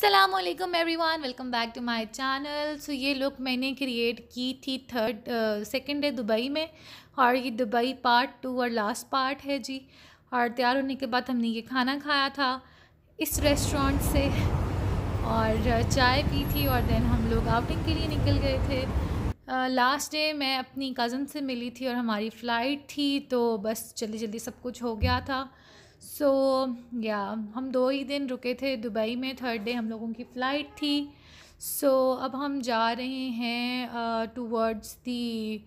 सलामकुम वन welcome back to my channel so ये लुक मैंने क्रिएट की थी थर्ड सेकेंड डे दुबई में और ये दुबई पार्ट टू और लास्ट पार्ट है जी और तैयार होने के बाद हमने ये खाना खाया था इस रेस्टोरेंट से और चाय पी थी और देन हम लोग आउटिंग के लिए निकल गए थे लास्ट डे मैं अपनी कज़न से मिली थी और हमारी फ़्लाइट थी तो बस जल्दी जल्दी सब कुछ हो गया था सो so, या yeah, हम दो ही दिन रुके थे दुबई में थर्ड डे हम लोगों की फ़्लाइट थी सो so, अब हम जा रहे हैं टू वर्ड्स दी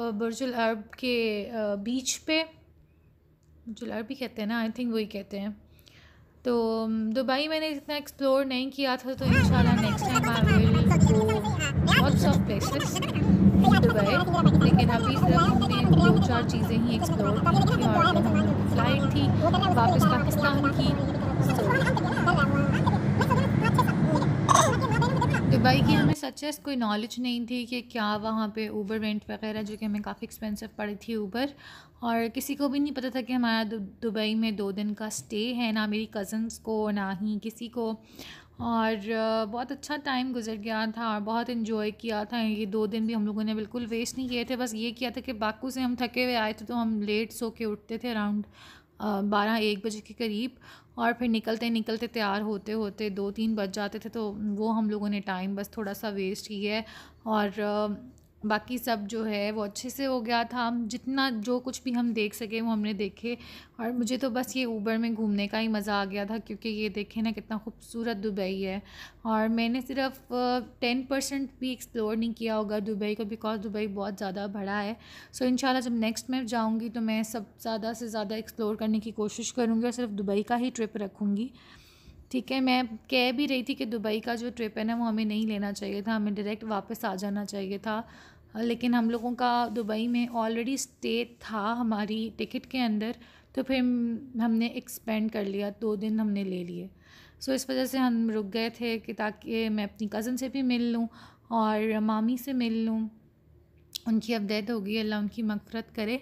बुरजुल अरब के uh, बीच पे बुरजुल अरब ही कहते हैं ना आई थिंक वही कहते हैं तो दुबई मैंने इतना एक्सप्लोर नहीं किया था तो in next time I lots of places तो लेकिन अभी सिर्फ दो चार चीज़ें ही एक्सप्लोर की थी और फ्लाइट थी वापस पाकिस्तान की दुबई की हमें सचेस कोई नॉलेज नहीं थी कि क्या वहाँ पे ऊबर रेंट वगैरह जो कि हमें काफ़ी एक्सपेंसिव पड़ी थी ऊबर और किसी को भी नहीं पता था कि हमारा दुबई में दो दिन का स्टे है ना मेरी कज़न्स को ना ही किसी को और बहुत अच्छा टाइम गुजर गया था और बहुत इन्जॉय किया था ये दो दिन भी हम लोगों ने बिल्कुल वेस्ट नहीं किए थे बस ये किया था कि बाकू से हम थके हुए आए थे तो हम लेट सो के उठते थे अराउंड बारह एक बजे के करीब और फिर निकलते निकलते तैयार होते होते दो तीन बज जाते थे तो वो हम लोगों ने टाइम बस थोड़ा सा वेस्ट किया है और बाकी सब जो है वो अच्छे से हो गया था जितना जो कुछ भी हम देख सके वो हमने देखे और मुझे तो बस ये ऊबर में घूमने का ही मज़ा आ गया था क्योंकि ये देखें ना कितना खूबसूरत दुबई है और मैंने सिर्फ टेन परसेंट भी एक्सप्लोर नहीं किया होगा दुबई को बिकॉज़ दुबई बहुत ज़्यादा बड़ा है सो इन जब नेक्स्ट में जाऊँगी तो मैं सब ज़्यादा से ज़्यादा एक्सप्लोर करने की कोशिश करूँगी और सिर्फ दुबई का ही ट्रिप रखूँगी ठीक है मैं कह भी रही थी कि दुबई का जो ट्रिप है ना वो हमें नहीं लेना चाहिए था हमें डायरेक्ट वापस आ जाना चाहिए था लेकिन हम लोगों का दुबई में ऑलरेडी स्टे था हमारी टिकट के अंदर तो फिर हमने एक्सपेंड कर लिया दो दिन हमने ले लिए सो इस वजह से हम रुक गए थे कि ताकि मैं अपनी कज़न से भी मिल लूँ और मामी से मिल लूँ उनकी अब डेथ हो गई अल्लाह उनकी मफ़रत करे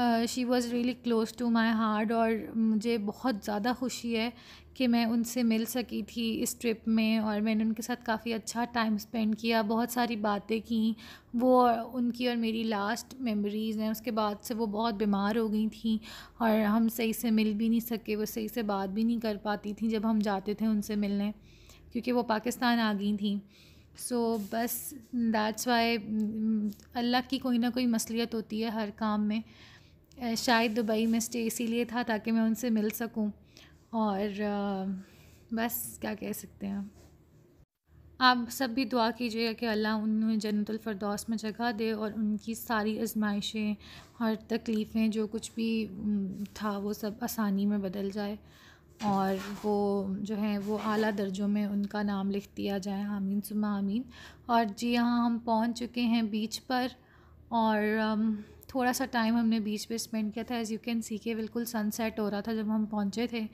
she was really close to my heart और मुझे बहुत ज़्यादा खुशी है कि मैं उनसे मिल सकी थी इस ट्रिप में और मैंने उनके साथ काफ़ी अच्छा टाइम स्पेंड किया बहुत सारी बातें की वो उनकी और मेरी लास्ट मेमोरीज़ हैं उसके बाद से वो बहुत बीमार हो गई थी और हम सही से मिल भी नहीं सके वो सही से बात भी नहीं कर पाती थी जब हम जाते थे उनसे मिलने क्योंकि वो पाकिस्तान आ गई थी सो so, बस दैट्स वाई अल्लाह की कोई ना कोई मसलियत होती है हर काम में शायद दुबई में स्टे इसीलिए था ताकि मैं उनसे मिल सकूं और बस क्या कह सकते हैं आप सब भी दुआ कीजिएगा कि अल्लाह उन्हें जन्नतफरदौस में जगह दे और उनकी सारी आजमाइशें और तकलीफ़ें जो कुछ भी था वो सब आसानी में बदल जाए और वो जो है वो आला दर्जों में उनका नाम लिख दिया जाए आमीन सुमा आमीन और जी हाँ हम पहुँच चुके हैं बीच पर और थोड़ा सा टाइम हमने बीच पे स्पेंड किया था एज़ यू कैन सी के बिल्कुल सनसेट हो रहा था जब हम पहुँचे थे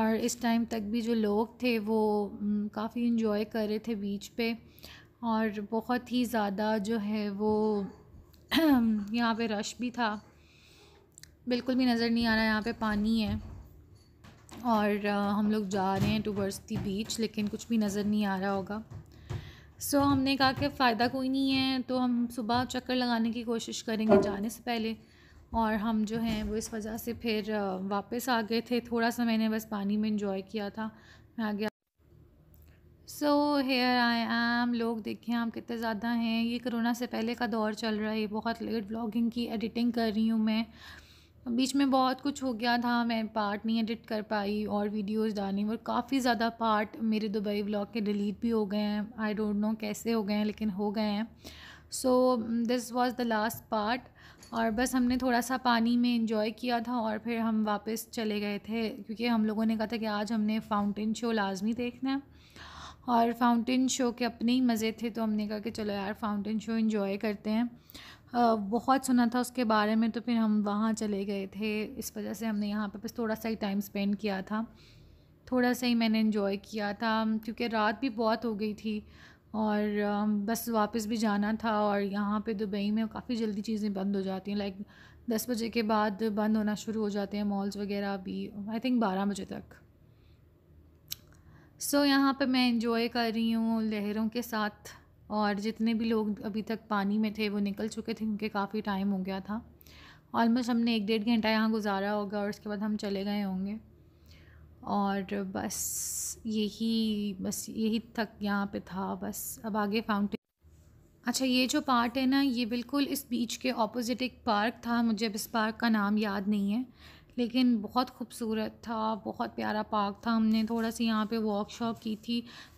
और इस टाइम तक भी जो लोग थे वो काफ़ी इन्जॉय कर रहे थे बीच पे और बहुत ही ज़्यादा जो है वो यहाँ पे रश भी था बिल्कुल भी नज़र नहीं आ रहा यहाँ पे पानी है और हम लोग जा रहे हैं टूवर्ड्स दी बीच लेकिन कुछ भी नज़र नहीं आ रहा होगा सो so, हमने कहा कि फ़ायदा कोई नहीं है तो हम सुबह चक्कर लगाने की कोशिश करेंगे जाने से पहले और हम जो हैं वो इस वजह से फिर वापस आ गए थे थोड़ा सा मैंने बस पानी में इंजॉय किया था मैं आ गया सो हेयर आई एम लोग देखें आप कितने ज़्यादा हैं ये कोरोना से पहले का दौर चल रहा है बहुत लेट ब्लॉगिंग की एडिटिंग कर रही हूँ मैं बीच में बहुत कुछ हो गया था मैं पार्ट नहीं एडिट कर पाई और वीडियोस डाली और काफ़ी ज़्यादा पार्ट मेरे दुबई व्लॉग के डिलीट भी हो गए हैं आई डोंट नो कैसे हो गए हैं लेकिन हो गए हैं so this was the last part और बस हमने थोड़ा सा पानी में इंजॉय किया था और फिर हम वापस चले गए थे क्योंकि हम लोगों ने कहा था कि आज हमने फ़ाउंटेन शो लाजमी देखना है और फाउंटेन शो के अपने ही मज़े थे तो हमने कहा कि चलो यार फाउंटेन शो इन्जॉय करते हैं बहुत सुना था उसके बारे में तो फिर हम वहाँ चले गए थे इस वजह से हमने यहाँ पर बस थोड़ा सा ही टाइम स्पेंड किया था थोड़ा सा ही मैंने इन्जॉय किया था क्योंकि रात भी बहुत हो गई थी और बस वापस भी जाना था और यहाँ पे दुबई में काफ़ी जल्दी चीज़ें बंद हो जाती हैं लाइक दस बजे के बाद बंद होना शुरू हो जाते हैं मॉल्स वगैरह भी आई थिंक बारह बजे तक सो so, यहाँ पे मैं इन्जॉय कर रही हूँ लहरों के साथ और जितने भी लोग अभी तक पानी में थे वो निकल चुके थे क्योंकि काफ़ी टाइम हो गया था ऑलमोस्ट हमने एक डेढ़ घंटा यहाँ गुजारा होगा और उसके बाद हम चले गए होंगे और बस यही बस यही तक यहाँ पे था बस अब आगे फाउंटेन अच्छा ये जो पार्ट है ना ये बिल्कुल इस बीच के ऑपोजिट एक पार्क था मुझे अब इस पार्क का नाम याद नहीं है लेकिन बहुत खूबसूरत था बहुत प्यारा पार्क था हमने थोड़ा सा यहाँ पे वर्कशॉप की थी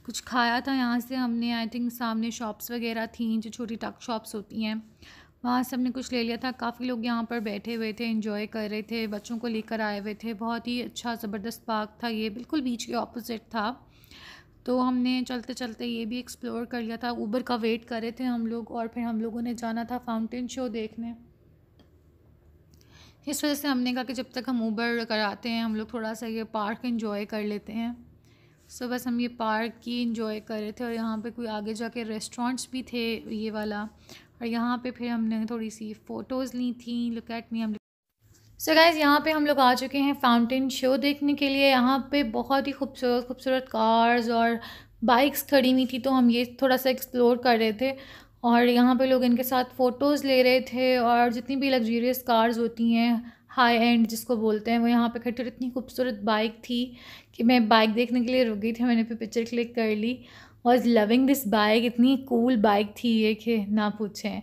कुछ खाया था यहाँ से हमने आई थिंक सामने शॉप्स वगैरह थी जो छोटी टक शॉप्स होती हैं वहाँ से हमने कुछ ले लिया था काफ़ी लोग यहाँ पर बैठे हुए थे इन्जॉय कर रहे थे बच्चों को लेकर आए हुए थे बहुत ही अच्छा ज़बरदस्त पार्क था ये बिल्कुल बीच के ऑपोजिट था तो हमने चलते चलते ये भी एक्सप्लोर कर लिया था ऊबर का वेट कर रहे थे हम लोग और फिर हम लोगों ने जाना था फाउंटेन शो देखने इस वजह से हमने कहा कि जब तक हम ऊबर कराते हैं हम लोग थोड़ा सा ये पार्क इन्जॉय कर लेते हैं सो बस हम ये पार्क की इन्जॉय कर रहे थे और यहाँ पे कोई आगे जाके रेस्टोरेंट्स भी थे ये वाला और यहाँ पे फिर हमने थोड़ी सी फ़ोटोज़ ली थी लुक एट मी हम सो so गैज़ यहाँ पे हम लोग आ चुके हैं फाउंटेन शो देखने के लिए यहाँ पे बहुत ही खूबसूरत खूबसूरत कार्स और बाइक्स खड़ी हुई थी तो हम ये थोड़ा सा एक्सप्लोर कर रहे थे और यहाँ पे लोग इनके साथ फ़ोटोज़ ले रहे थे और जितनी भी लग्जरियस कार्स होती हैं हाई एंड जिसको बोलते हैं वो यहाँ पे खड़ी इतनी खूबसूरत बाइक थी कि मैं बाइक देखने के लिए रुक गई थी मैंने फिर पिक्चर क्लिक कर ली और इज लविंग दिस बाइक इतनी कूल बाइक थी ये कि ना पूछें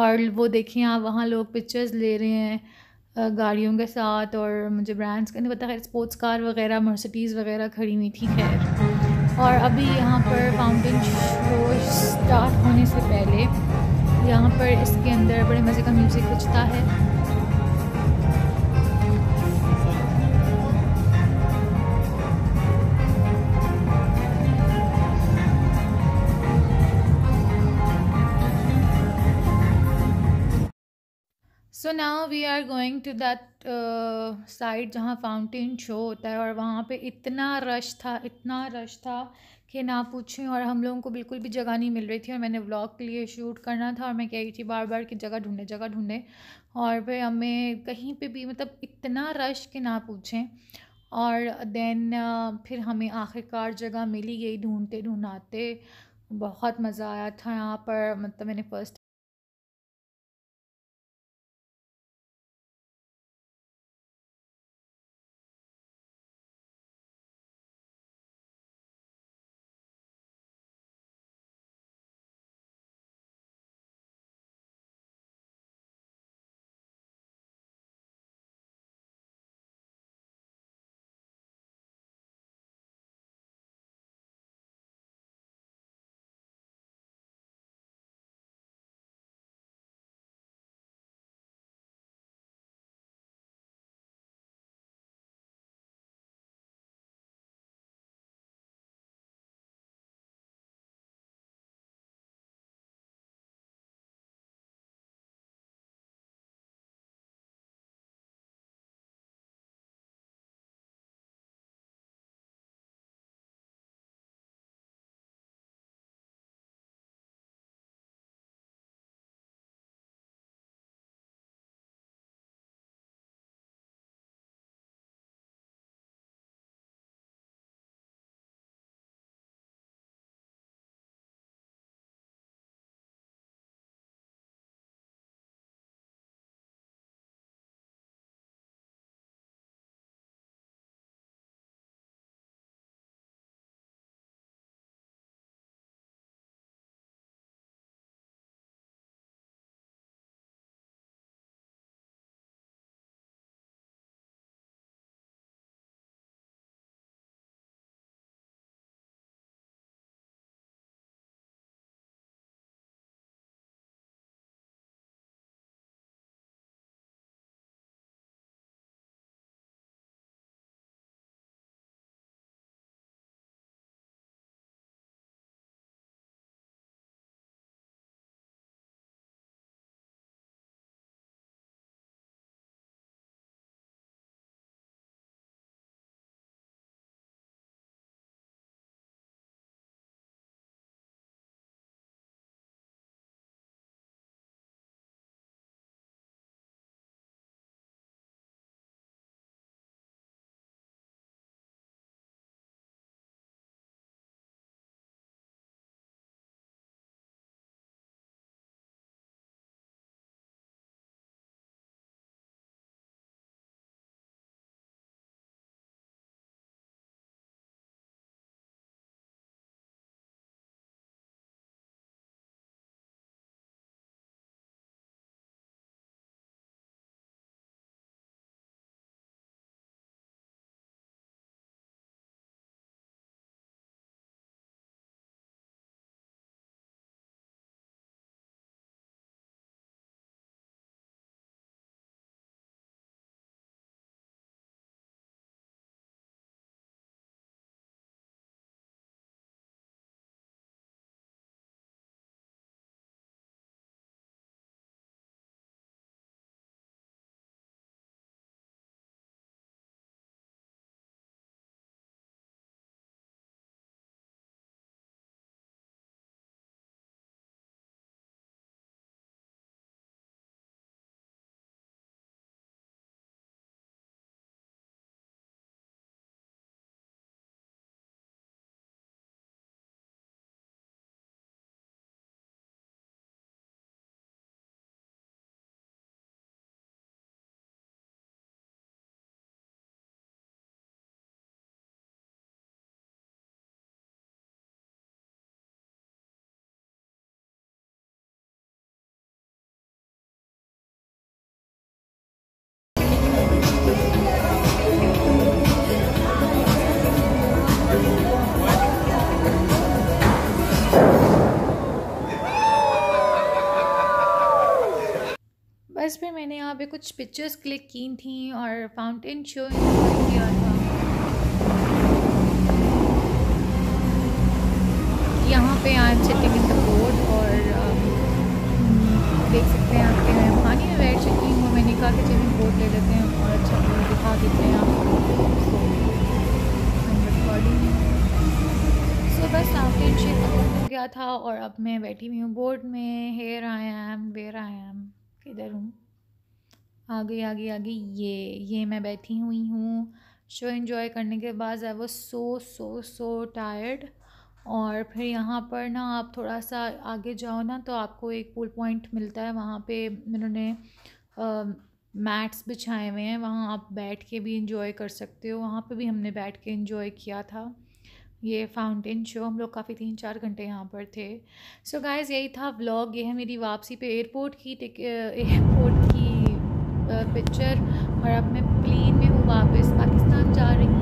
और वो देखें आप वहाँ लोग पिक्चर्स ले रहे हैं गाड़ियों के साथ और मुझे ब्रांड्स का नहीं पता खैर स्पोर्ट्स कार वगैरह मर्सिडीज़ वगैरह खड़ी हुई थी खैर और अभी यहाँ पर फाउंटेन शो स्टार्ट होने से पहले यहाँ पर इसके अंदर बड़े मज़े का म्यूज़िक बजता है so now we are going to that side जहाँ फाउंटेन शो होता है और वहाँ पे इतना रश था इतना रश था कि ना पूछें और हम लोगों को बिल्कुल भी जगह नहीं मिल रही थी और मैंने व्लॉग के लिए शूट करना था और मैं कह रही थी बार बार कि जगह ढूंढे जगह ढूंढे और फिर हमें कहीं पे भी मतलब इतना रश कि ना पूछें और देन uh, फिर हमें आखिरकार जगह मिली गई ढूंढते ढूंढाते बहुत मज़ा आया था यहाँ पर मतलब मैंने फ़र्स्ट बस फिर मैंने यहाँ पे कुछ पिक्चर्स क्लिक की थी और फाउंटेन शो किया था यहाँ पे आज चेकिंग इन द बोर्ड और um, देख सकते हैं आपके हैं पानी में बैठ चुकी हूँ मैंने कहा कि चेकिंग बोर्ड ले लेते हैं और अच्छा बोर्ड दिखा देते हैं आपको सो बस आपके शेक हो गया था और अब मैं बैठी हुई हूँ बोर्ड में here I am where I am किधर हूँ आ गई आ गई आ गई ये ये मैं बैठी हुई हूँ शो इन्जॉय करने के बाद I was so so so tired और फिर यहाँ पर ना आप थोड़ा सा आगे जाओ ना तो आपको एक पुल पॉइंट मिलता है वहाँ पे इन्होंने मैट्स बिछाए हुए हैं वहाँ आप बैठ के भी इंजॉय कर सकते हो वहाँ पे भी हमने बैठ के इन्जॉय किया था ये फाउंटेन शो हम लोग काफ़ी तीन चार घंटे यहाँ पर थे सो so यही था व्लॉग ये है मेरी वापसी पे एयरपोर्ट की एयरपोर्ट की पिक्चर और अब मैं प्लेन में हूँ वापस पाकिस्तान जा रही